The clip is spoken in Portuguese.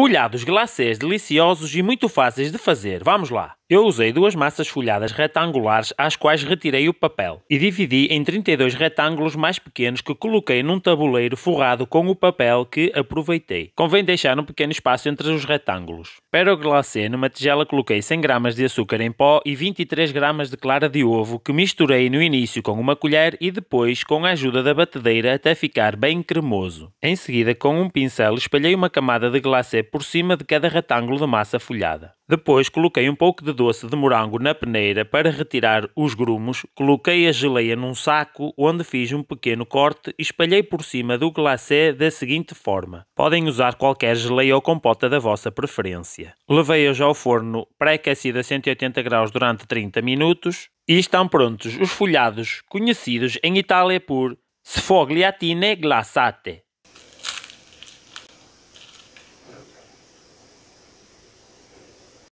folhados glacês deliciosos e muito fáceis de fazer. Vamos lá! Eu usei duas massas folhadas retangulares às quais retirei o papel e dividi em 32 retângulos mais pequenos que coloquei num tabuleiro forrado com o papel que aproveitei. Convém deixar um pequeno espaço entre os retângulos. Para o glacê, numa tigela coloquei 100 gramas de açúcar em pó e 23 gramas de clara de ovo que misturei no início com uma colher e depois com a ajuda da batedeira até ficar bem cremoso. Em seguida, com um pincel espalhei uma camada de glacê por cima de cada retângulo de massa folhada. Depois coloquei um pouco de doce de morango na peneira para retirar os grumos, coloquei a geleia num saco onde fiz um pequeno corte e espalhei por cima do glacé da seguinte forma. Podem usar qualquer geleia ou compota da vossa preferência. Levei-os ao forno pré-aquecido a 180 graus durante 30 minutos e estão prontos os folhados conhecidos em Itália por sfogliatine glassate.